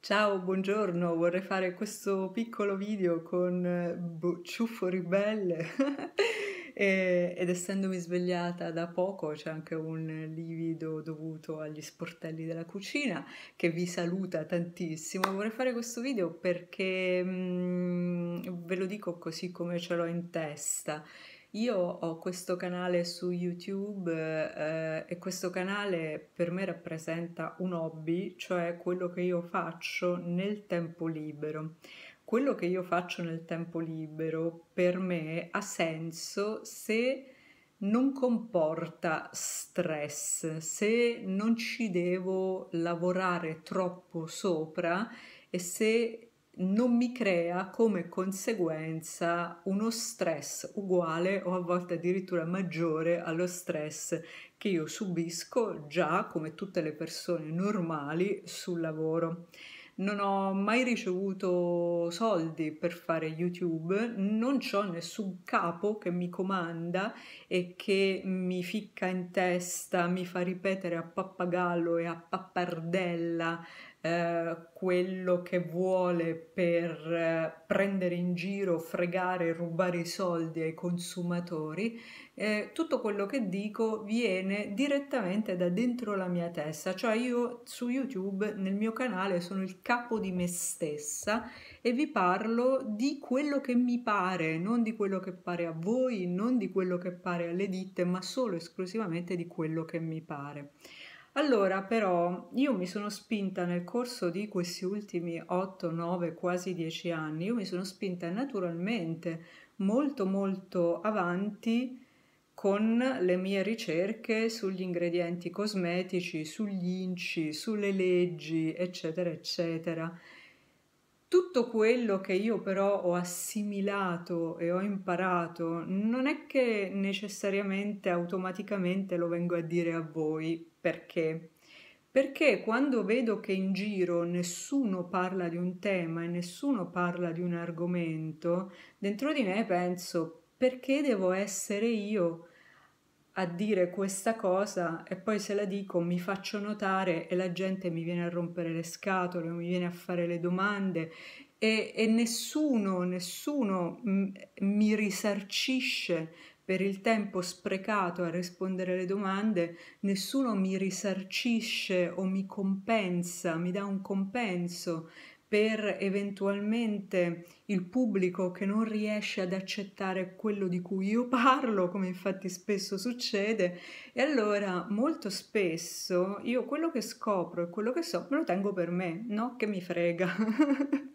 Ciao, buongiorno, vorrei fare questo piccolo video con eh, boh, Ciuffo Ribelle e, ed essendomi svegliata da poco c'è anche un livido dovuto agli sportelli della cucina che vi saluta tantissimo. Vorrei fare questo video perché mh, mm, ve lo dico così come ce l'ho in testa io ho questo canale su YouTube eh, e questo canale per me rappresenta un hobby, cioè quello che io faccio nel tempo libero. Quello che io faccio nel tempo libero per me ha senso se non comporta stress, se non ci devo lavorare troppo sopra e se non mi crea come conseguenza uno stress uguale o a volte addirittura maggiore allo stress che io subisco già come tutte le persone normali sul lavoro. Non ho mai ricevuto soldi per fare YouTube, non ho nessun capo che mi comanda e che mi ficca in testa, mi fa ripetere a pappagallo e a pappardella eh, quello che vuole per eh, prendere in giro, fregare, rubare i soldi ai consumatori, eh, tutto quello che dico viene direttamente da dentro la mia testa, cioè io su YouTube nel mio canale sono il capo di me stessa e vi parlo di quello che mi pare, non di quello che pare a voi, non di quello che pare alle ditte, ma solo esclusivamente di quello che mi pare. Allora, però, io mi sono spinta nel corso di questi ultimi 8, 9, quasi 10 anni, io mi sono spinta naturalmente molto molto avanti con le mie ricerche sugli ingredienti cosmetici, sugli inci, sulle leggi, eccetera, eccetera. Tutto quello che io però ho assimilato e ho imparato non è che necessariamente automaticamente lo vengo a dire a voi, perché? Perché quando vedo che in giro nessuno parla di un tema e nessuno parla di un argomento, dentro di me penso perché devo essere io a dire questa cosa e poi se la dico mi faccio notare e la gente mi viene a rompere le scatole, mi viene a fare le domande e, e nessuno, nessuno mm, mi risarcisce per il tempo sprecato a rispondere alle domande, nessuno mi risarcisce o mi compensa, mi dà un compenso per eventualmente il pubblico che non riesce ad accettare quello di cui io parlo, come infatti spesso succede, e allora molto spesso io quello che scopro e quello che so me lo tengo per me, no? Che mi frega.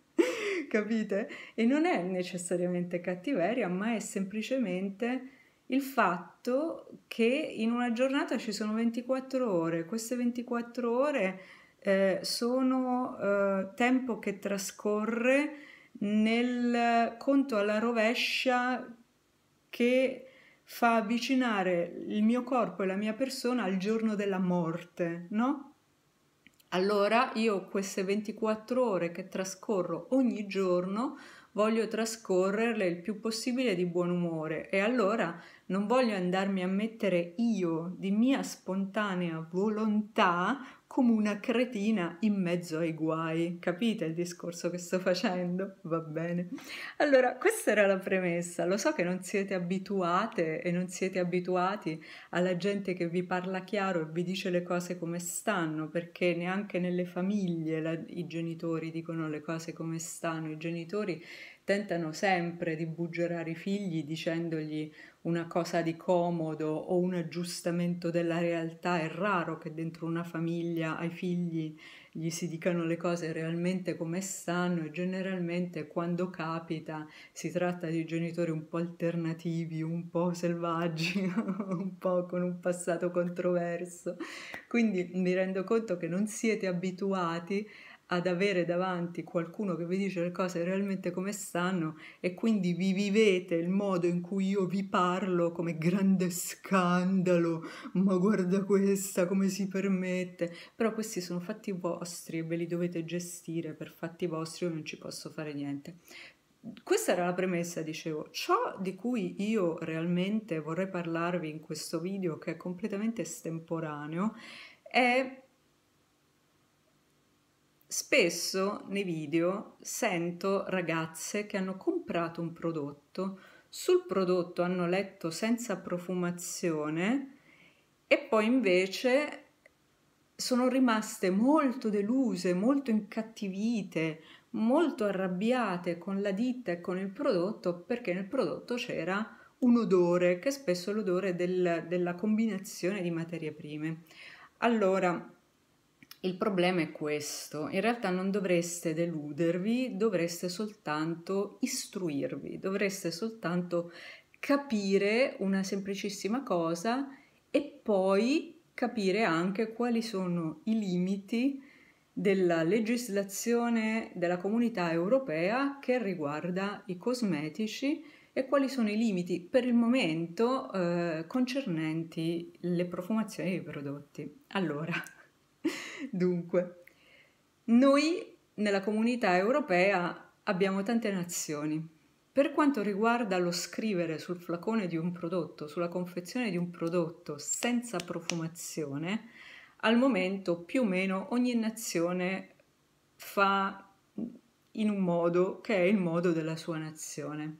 Capite? E non è necessariamente cattiveria, ma è semplicemente il fatto che in una giornata ci sono 24 ore, queste 24 ore eh, sono eh, tempo che trascorre nel conto alla rovescia che fa avvicinare il mio corpo e la mia persona al giorno della morte, no? Allora io queste 24 ore che trascorro ogni giorno voglio trascorrerle il più possibile di buon umore e allora non voglio andarmi a mettere io di mia spontanea volontà come una cretina in mezzo ai guai. Capite il discorso che sto facendo? Va bene. Allora, questa era la premessa. Lo so che non siete abituate e non siete abituati alla gente che vi parla chiaro e vi dice le cose come stanno, perché neanche nelle famiglie la, i genitori dicono le cose come stanno. I genitori tentano sempre di buggerare i figli dicendogli una cosa di comodo o un aggiustamento della realtà. È raro che dentro una famiglia ai figli gli si dicano le cose realmente come stanno e generalmente quando capita si tratta di genitori un po' alternativi, un po' selvaggi, un po' con un passato controverso. Quindi mi rendo conto che non siete abituati ad avere davanti qualcuno che vi dice le cose realmente come stanno e quindi vi vivete il modo in cui io vi parlo come grande scandalo, ma guarda questa come si permette, però questi sono fatti vostri e ve li dovete gestire per fatti vostri, io non ci posso fare niente. Questa era la premessa, dicevo. Ciò di cui io realmente vorrei parlarvi in questo video, che è completamente estemporaneo, è Spesso nei video sento ragazze che hanno comprato un prodotto, sul prodotto hanno letto senza profumazione e poi invece sono rimaste molto deluse, molto incattivite, molto arrabbiate con la ditta e con il prodotto perché nel prodotto c'era un odore che è spesso l'odore del, della combinazione di materie prime. Allora, il problema è questo, in realtà non dovreste deludervi, dovreste soltanto istruirvi, dovreste soltanto capire una semplicissima cosa e poi capire anche quali sono i limiti della legislazione della comunità europea che riguarda i cosmetici e quali sono i limiti per il momento eh, concernenti le profumazioni dei prodotti. Allora, Dunque, noi nella comunità europea abbiamo tante nazioni. Per quanto riguarda lo scrivere sul flacone di un prodotto, sulla confezione di un prodotto senza profumazione, al momento più o meno ogni nazione fa in un modo che è il modo della sua nazione.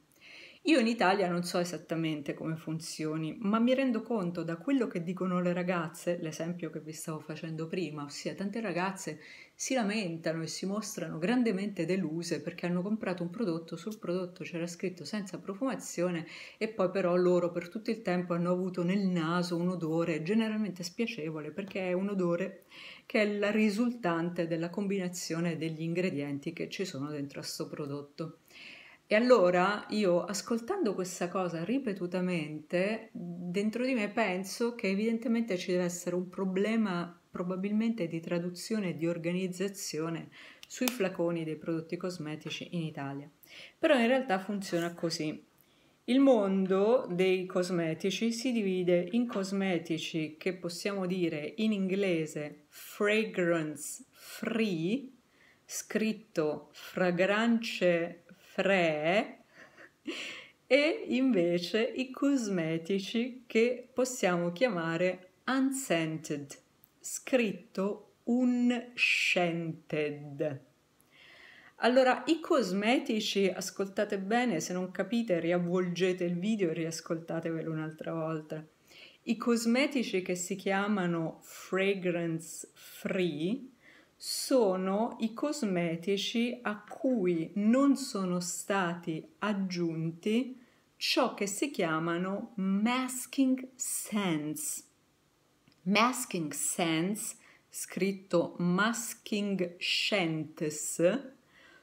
Io in Italia non so esattamente come funzioni, ma mi rendo conto da quello che dicono le ragazze, l'esempio che vi stavo facendo prima, ossia tante ragazze si lamentano e si mostrano grandemente deluse perché hanno comprato un prodotto, sul prodotto c'era scritto senza profumazione e poi però loro per tutto il tempo hanno avuto nel naso un odore generalmente spiacevole perché è un odore che è la risultante della combinazione degli ingredienti che ci sono dentro a sto prodotto. E allora io, ascoltando questa cosa ripetutamente, dentro di me penso che evidentemente ci deve essere un problema probabilmente di traduzione e di organizzazione sui flaconi dei prodotti cosmetici in Italia. Però in realtà funziona così. Il mondo dei cosmetici si divide in cosmetici che possiamo dire in inglese fragrance free, scritto fragrance fre e invece i cosmetici che possiamo chiamare unscented, scritto unscented. Allora, i cosmetici, ascoltate bene, se non capite riavvolgete il video e riascoltatevelo un'altra volta. I cosmetici che si chiamano fragrance free sono i cosmetici a cui non sono stati aggiunti ciò che si chiamano masking sands. Masking sands, scritto masking scentes,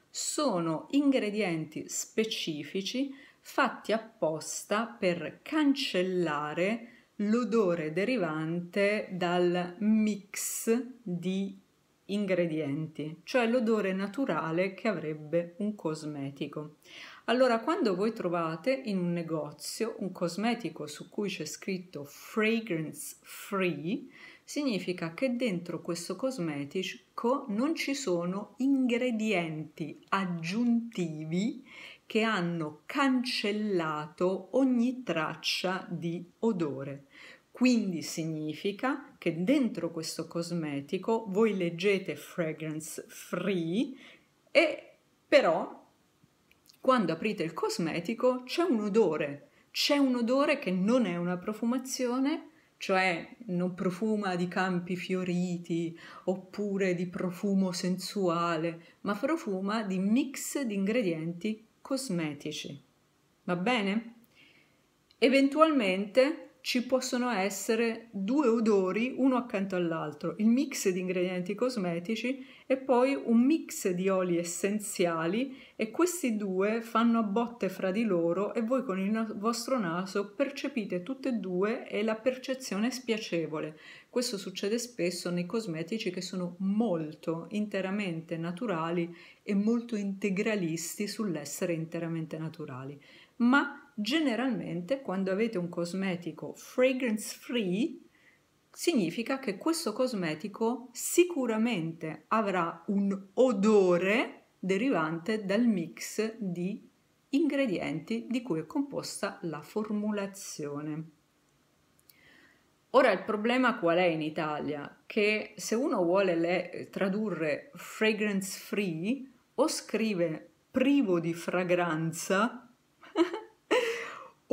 sono ingredienti specifici fatti apposta per cancellare l'odore derivante dal mix di ingredienti, cioè l'odore naturale che avrebbe un cosmetico. Allora, quando voi trovate in un negozio un cosmetico su cui c'è scritto fragrance free, significa che dentro questo cosmetico non ci sono ingredienti aggiuntivi che hanno cancellato ogni traccia di odore. Quindi significa che dentro questo cosmetico voi leggete fragrance free e però quando aprite il cosmetico c'è un odore, c'è un odore che non è una profumazione, cioè non profuma di campi fioriti oppure di profumo sensuale, ma profuma di mix di ingredienti cosmetici. Va bene? Eventualmente ci possono essere due odori uno accanto all'altro, il mix di ingredienti cosmetici e poi un mix di oli essenziali e questi due fanno a botte fra di loro e voi con il vostro naso percepite tutte e due e la percezione è spiacevole. Questo succede spesso nei cosmetici che sono molto interamente naturali e molto integralisti sull'essere interamente naturali. Ma generalmente quando avete un cosmetico fragrance free significa che questo cosmetico sicuramente avrà un odore derivante dal mix di ingredienti di cui è composta la formulazione. Ora il problema qual è in Italia? Che se uno vuole le, tradurre fragrance free o scrive privo di fragranza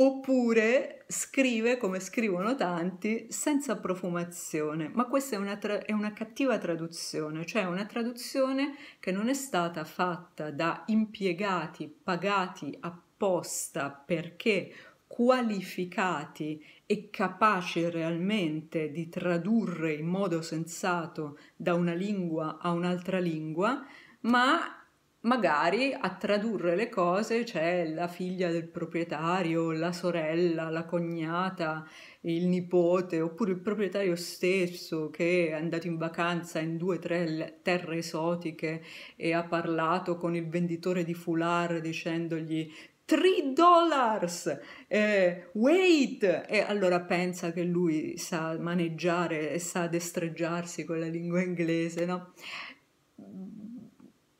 oppure scrive, come scrivono tanti, senza profumazione. Ma questa è una, tra- è una, cattiva traduzione, cioè una traduzione che non è stata fatta da impiegati pagati apposta perché qualificati e capaci realmente di tradurre in modo sensato da una lingua a un'altra lingua, ma magari a tradurre le cose c'è la figlia del proprietario, la sorella, la cognata, il nipote, oppure il proprietario stesso che è andato in vacanza in due o tre terre esotiche e ha parlato con il venditore di foulard dicendogli 3 dollars! Eh, wait! E allora pensa che lui sa maneggiare e sa destreggiarsi con la lingua inglese, no?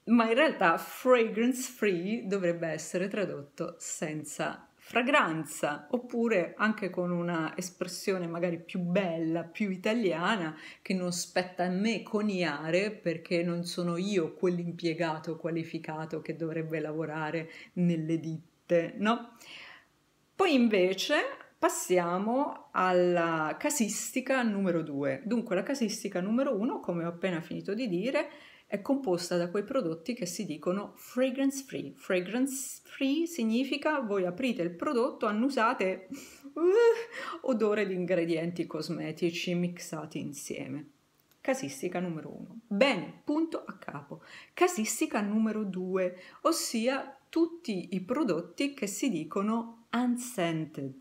ma in realtà fragrance free dovrebbe essere tradotto senza fragranza, oppure anche con una espressione magari più bella, più italiana, che non spetta a me coniare perché non sono io quell'impiegato qualificato che dovrebbe lavorare nelle ditte, no? Poi invece passiamo alla casistica numero due. Dunque la casistica numero uno, come ho appena finito di dire, è composta da quei prodotti che si dicono fragrance free. Fragrance free significa voi aprite il prodotto, annusate uh, odore di ingredienti cosmetici mixati insieme. Casistica numero uno. Bene, punto a capo. Casistica numero due, ossia tutti i prodotti che si dicono unscented.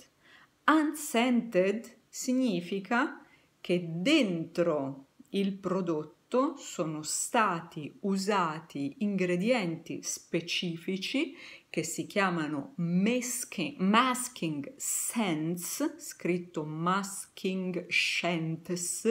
Unscented significa che dentro il prodotto piatto sono stati usati ingredienti specifici che si chiamano masking, masking scents, scritto masking scents,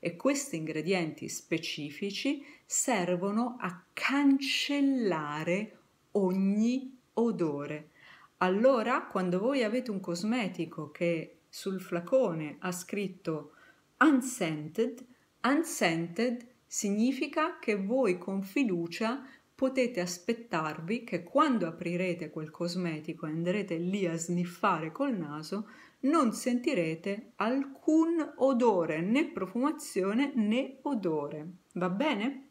e questi ingredienti specifici servono a cancellare ogni odore. Allora, quando voi avete un cosmetico che sul flacone ha scritto unscented, Unscented significa che voi con fiducia potete aspettarvi che quando aprirete quel cosmetico e andrete lì a sniffare col naso, non sentirete alcun odore, né profumazione né odore. Va bene?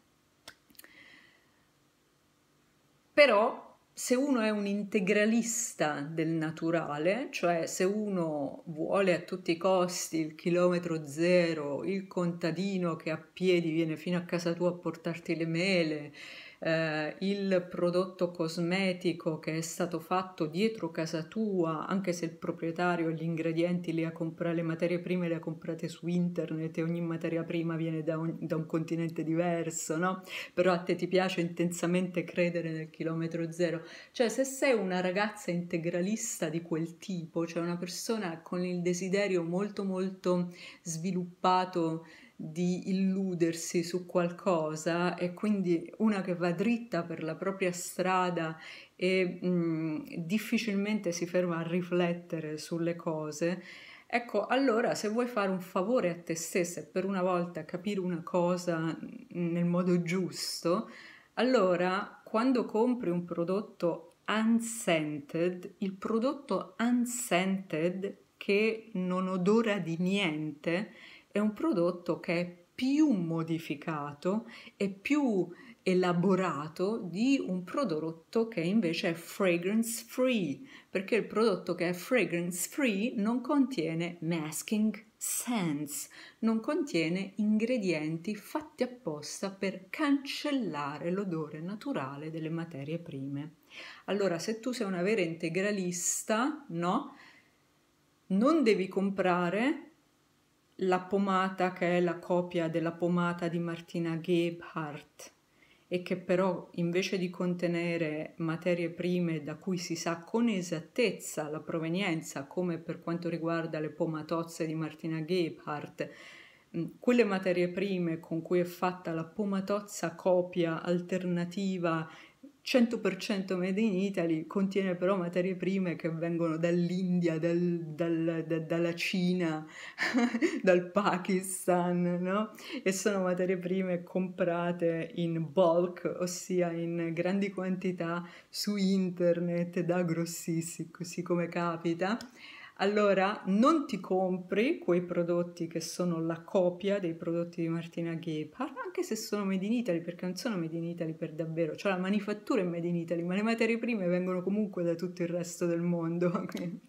Però se uno è un integralista del naturale, cioè se uno vuole a tutti i costi il chilometro zero, il contadino che a piedi viene fino a casa tua a portarti le mele, eh, il prodotto cosmetico che è stato fatto dietro casa tua, anche se il proprietario gli ingredienti li ha comprati, le materie prime le ha comprate su internet e ogni materia prima viene da un, da un continente diverso, no? Però a te ti piace intensamente credere nel chilometro zero. Cioè se sei una ragazza integralista di quel tipo, cioè una persona con il desiderio molto molto sviluppato di illudersi su qualcosa e quindi una che va dritta per la propria strada e mh, mm, difficilmente si ferma a riflettere sulle cose, Ecco, allora se vuoi fare un favore a te stessa e per una volta capire una cosa mm, nel modo giusto, allora quando compri un prodotto unscented, il prodotto unscented che non odora di niente, è un prodotto che è più modificato e più elaborato di un prodotto che invece è fragrance free, perché il prodotto che è fragrance free non contiene masking scents, non contiene ingredienti fatti apposta per cancellare l'odore naturale delle materie prime. Allora, se tu sei una vera integralista, no? Non devi comprare la pomata che è la copia della pomata di Martina Gebhardt e che però invece di contenere materie prime da cui si sa con esattezza la provenienza, come per quanto riguarda le pomatozze di Martina Gebhardt, quelle materie prime con cui è fatta la pomatozza copia alternativa 100% made in Italy, contiene però materie prime che vengono dall'India, dal, dal, da, dalla Cina, dal Pakistan, no? E sono materie prime comprate in bulk, ossia in grandi quantità su internet da grossisti, così come capita allora non ti compri quei prodotti che sono la copia dei prodotti di Martina Gebhardt, anche se sono made in Italy, perché non sono made in Italy per davvero, cioè la manifattura è made in Italy, ma le materie prime vengono comunque da tutto il resto del mondo. Quindi.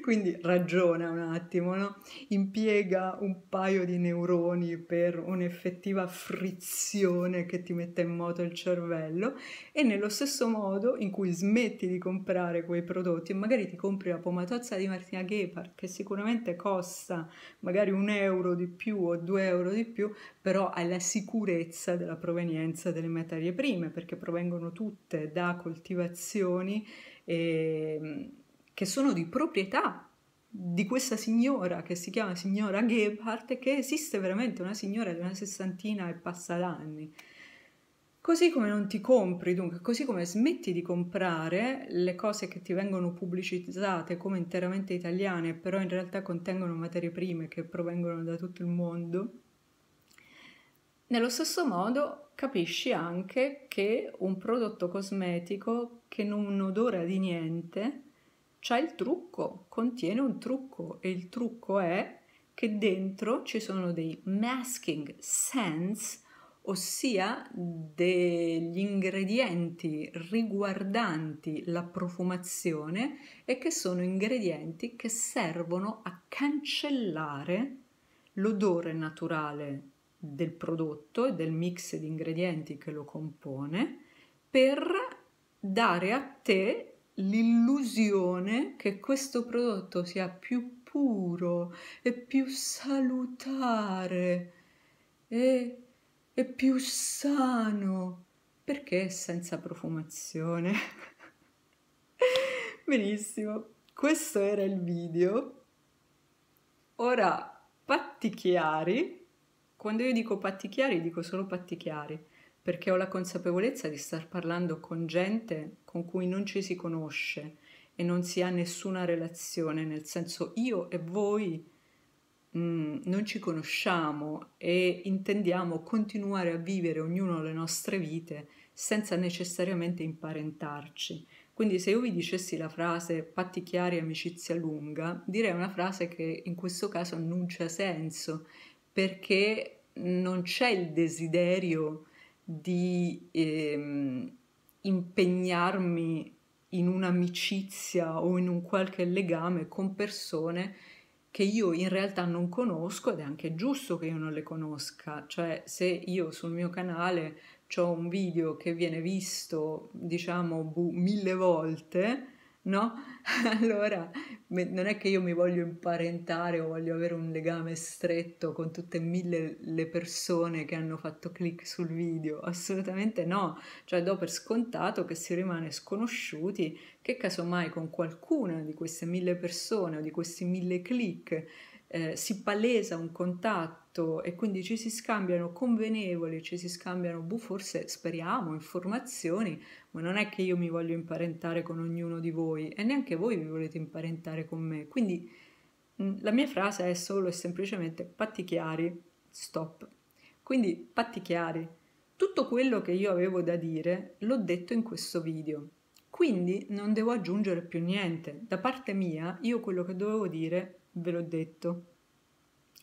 Quindi ragiona un attimo, no? impiega un paio di neuroni per un'effettiva frizione che ti mette in moto il cervello e nello stesso modo in cui smetti di comprare quei prodotti e magari ti compri la pomatozza di Martina Gepard che sicuramente costa magari un euro di più o due euro di più, però hai la sicurezza della provenienza delle materie prime perché provengono tutte da coltivazioni. E, che sono di proprietà di questa signora che si chiama signora Gebhardt, che esiste veramente una signora di una sessantina e passa d'anni. Così come non ti compri, dunque, così come smetti di comprare le cose che ti vengono pubblicizzate come interamente italiane, però in realtà contengono materie prime che provengono da tutto il mondo, nello stesso modo capisci anche che un prodotto cosmetico che non odora di niente, c'è il trucco, contiene un trucco e il trucco è che dentro ci sono dei masking sense, ossia degli ingredienti riguardanti la profumazione e che sono ingredienti che servono a cancellare l'odore naturale del prodotto e del mix di ingredienti che lo compone per dare a te l'illusione che questo prodotto sia più puro e più salutare e, e più sano perché senza profumazione. Benissimo, questo era il video. Ora, patti chiari. Quando io dico patti chiari, dico solo patti chiari perché ho la consapevolezza di star parlando con gente con cui non ci si conosce e non si ha nessuna relazione, nel senso io e voi mh, mm, non ci conosciamo e intendiamo continuare a vivere ognuno le nostre vite senza necessariamente imparentarci. Quindi se io vi dicessi la frase patti chiari, amicizia lunga, direi una frase che in questo caso non annuncia senso, perché non c'è il desiderio di ehm, impegnarmi in un'amicizia o in un qualche legame con persone che io in realtà non conosco ed è anche giusto che io non le conosca, cioè se io sul mio canale ho un video che viene visto diciamo bu, mille volte, no? allora non è che io mi voglio imparentare o voglio avere un legame stretto con tutte mille le persone che hanno fatto click sul video, assolutamente no, cioè do per scontato che si rimane sconosciuti, che casomai con qualcuna di queste mille persone o di questi mille click eh, si palesa un contatto fatto e quindi ci si scambiano convenevoli, ci si scambiano, boh, forse speriamo, informazioni, ma non è che io mi voglio imparentare con ognuno di voi e neanche voi vi volete imparentare con me. Quindi la mia frase è solo e semplicemente patti chiari, stop. Quindi patti chiari. Tutto quello che io avevo da dire l'ho detto in questo video. Quindi non devo aggiungere più niente. Da parte mia, io quello che dovevo dire ve l'ho detto.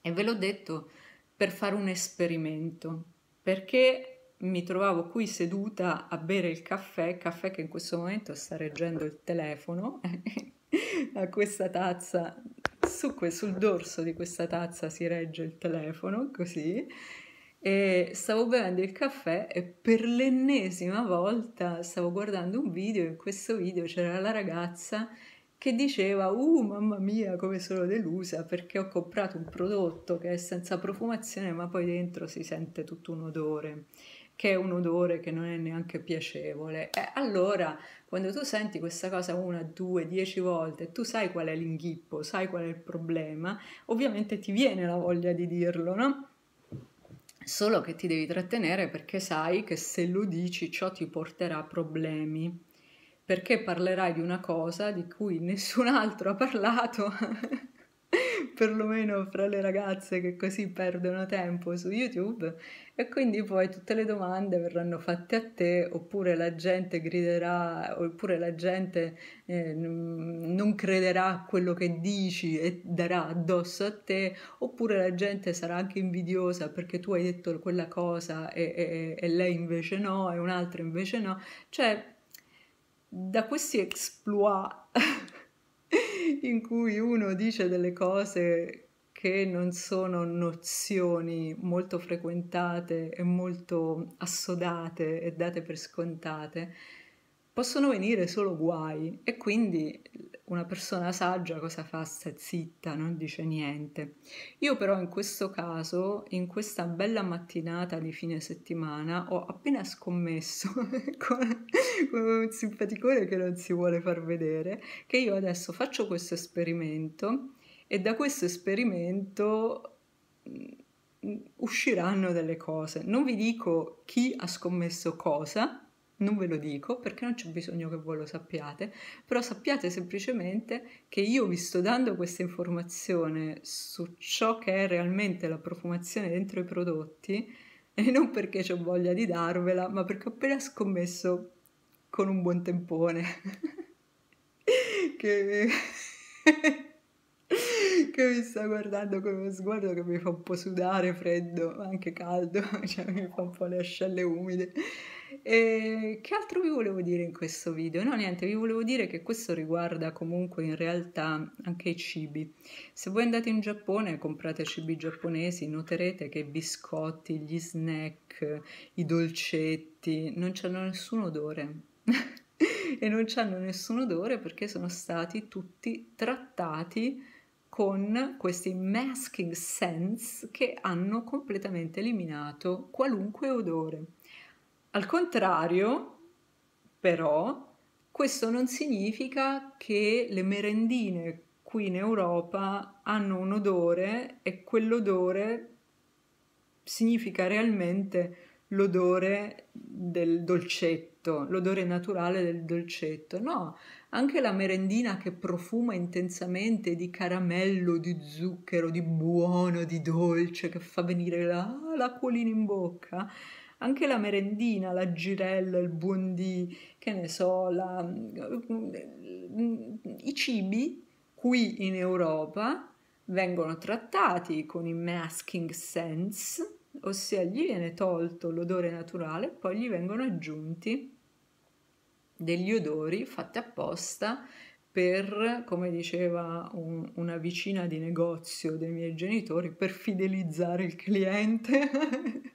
E ve l'ho detto per fare un esperimento, perché mi trovavo qui seduta a bere il caffè, caffè che in questo momento sta reggendo il telefono, a questa tazza, su que- sul dorso di questa tazza si regge il telefono, così, e stavo bevendo il caffè e per l'ennesima volta stavo guardando un video, e in questo video c'era la ragazza che diceva uh mamma mia come sono delusa perché ho comprato un prodotto che è senza profumazione ma poi dentro si sente tutto un odore che è un odore che non è neanche piacevole e allora quando tu senti questa cosa una, due, dieci volte tu sai qual è l'inghippo, sai qual è il problema ovviamente ti viene la voglia di dirlo no? solo che ti devi trattenere perché sai che se lo dici ciò ti porterà problemi perché parlerai di una cosa di cui nessun altro ha parlato, perlomeno fra le ragazze che così perdono tempo su YouTube, e quindi poi tutte le domande verranno fatte a te, oppure la gente griderà, oppure la gente eh, non crederà a quello che dici e darà addosso a te, oppure la gente sarà anche invidiosa perché tu hai detto quella cosa e, e, e lei invece no, e un'altra invece no, cioè da questi exploit in cui uno dice delle cose che non sono nozioni molto frequentate e molto assodate e date per scontate, possono venire solo guai e quindi una persona saggia cosa fa? Sta zitta, non dice niente. Io però in questo caso, in questa bella mattinata di fine settimana, ho appena scommesso con, un simpaticone che non si vuole far vedere, che io adesso faccio questo esperimento e da questo esperimento mm, mm, usciranno delle cose. Non vi dico chi ha scommesso cosa, non ve lo dico perché non c'è bisogno che voi lo sappiate, però sappiate semplicemente che io vi sto dando questa informazione su ciò che è realmente la profumazione dentro i prodotti e non perché ho voglia di darvela, ma perché ho appena scommesso con un buon tempone che, che mi sta guardando con uno sguardo che mi fa un po' sudare freddo, anche caldo, cioè mi fa un po' le ascelle umide. E ehm, che altro vi volevo dire in questo video? No, niente, vi volevo dire che questo riguarda comunque in realtà anche i cibi. Se voi andate in Giappone e comprate cibi giapponesi, noterete che i biscotti, gli snack, i dolcetti non hanno nessun odore. e non hanno nessun odore perché sono stati tutti trattati con questi masking sense che hanno completamente eliminato qualunque odore. Al contrario, però, questo non significa che le merendine qui in Europa hanno un odore e quell'odore significa realmente l'odore del dolcetto, l'odore naturale del dolcetto. No, anche la merendina che profuma intensamente di caramello, di zucchero, di buono, di dolce, che fa venire la, l'acquolina in bocca, anche la merendina, la girella, il buondì, che ne so, la, i cibi qui in Europa vengono trattati con i masking sense, ossia gli viene tolto l'odore naturale e poi gli vengono aggiunti degli odori fatti apposta per, come diceva un, una vicina di negozio dei miei genitori, per fidelizzare il cliente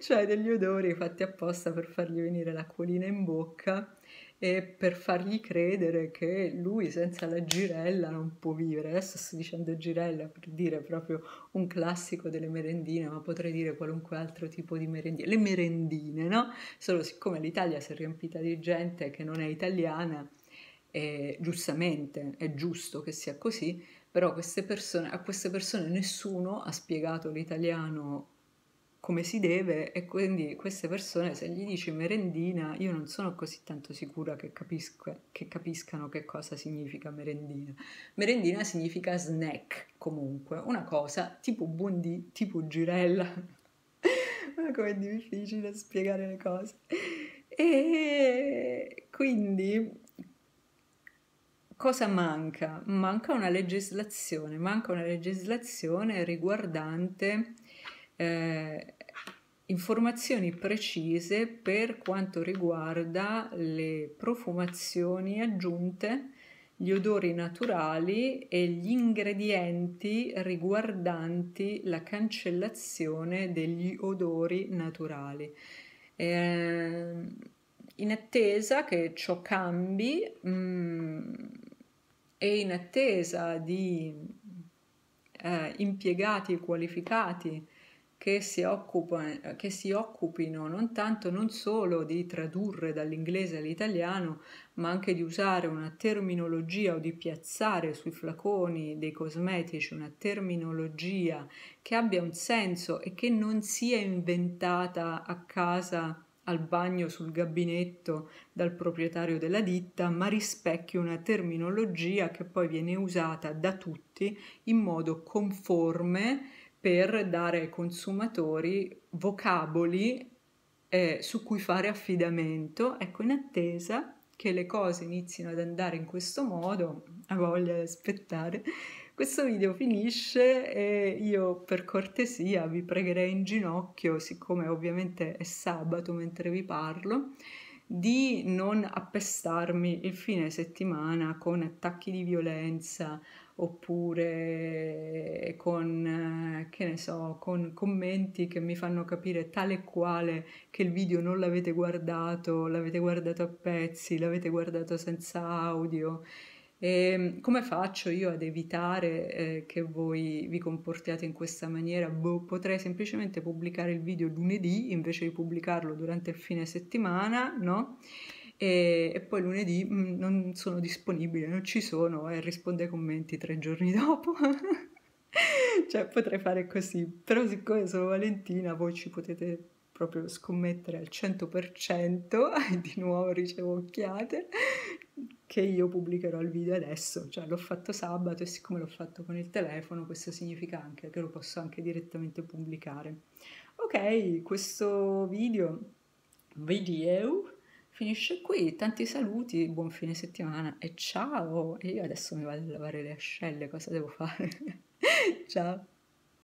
cioè degli odori fatti apposta per fargli venire l'acquolina in bocca e per fargli credere che lui senza la girella non può vivere. Adesso sto dicendo girella per dire proprio un classico delle merendine, ma potrei dire qualunque altro tipo di merendine. Le merendine, no? Solo siccome l'Italia si è riempita di gente che non è italiana, e giustamente è giusto che sia così, però queste persone, a queste persone nessuno ha spiegato l'italiano come si deve e quindi queste persone se gli dici merendina io non sono così tanto sicura che, capisca, che capiscano che cosa significa merendina. Merendina significa snack comunque, una cosa tipo buondì, tipo girella, ma com'è difficile spiegare le cose. E quindi cosa manca? Manca una legislazione, manca una legislazione riguardante eh, informazioni precise per quanto riguarda le profumazioni aggiunte, gli odori naturali e gli ingredienti riguardanti la cancellazione degli odori naturali. Eh, in attesa che ciò cambi mh, mm, e in attesa di eh, impiegati qualificati che si, occupano, che si occupino non tanto, non solo di tradurre dall'inglese all'italiano, ma anche di usare una terminologia o di piazzare sui flaconi dei cosmetici una terminologia che abbia un senso e che non sia inventata a casa al bagno sul gabinetto dal proprietario della ditta, ma rispecchi una terminologia che poi viene usata da tutti in modo conforme per dare ai consumatori vocaboli eh, su cui fare affidamento, ecco, in attesa che le cose inizino ad andare in questo modo, ha voglia di aspettare, questo video finisce e io per cortesia vi pregherei in ginocchio, siccome ovviamente è sabato mentre vi parlo, di non appestarmi il fine settimana con attacchi di violenza, oppure con, eh, che ne so, con commenti che mi fanno capire tale e quale che il video non l'avete guardato, l'avete guardato a pezzi, l'avete guardato senza audio. E ehm, come faccio io ad evitare eh, che voi vi comportiate in questa maniera? Boh, potrei semplicemente pubblicare il video lunedì invece di pubblicarlo durante il fine settimana, no? e, e poi lunedì mh, mm, non sono disponibile, non ci sono e risponde ai commenti tre giorni dopo. cioè potrei fare così, però siccome sono Valentina voi ci potete proprio scommettere al 100% e di nuovo ricevo occhiate che io pubblicherò il video adesso, cioè l'ho fatto sabato e siccome l'ho fatto con il telefono questo significa anche che lo posso anche direttamente pubblicare. Ok, questo video video finisce qui. Tanti saluti, buon fine settimana e ciao! E io adesso mi vado a lavare le ascelle, cosa devo fare? ciao!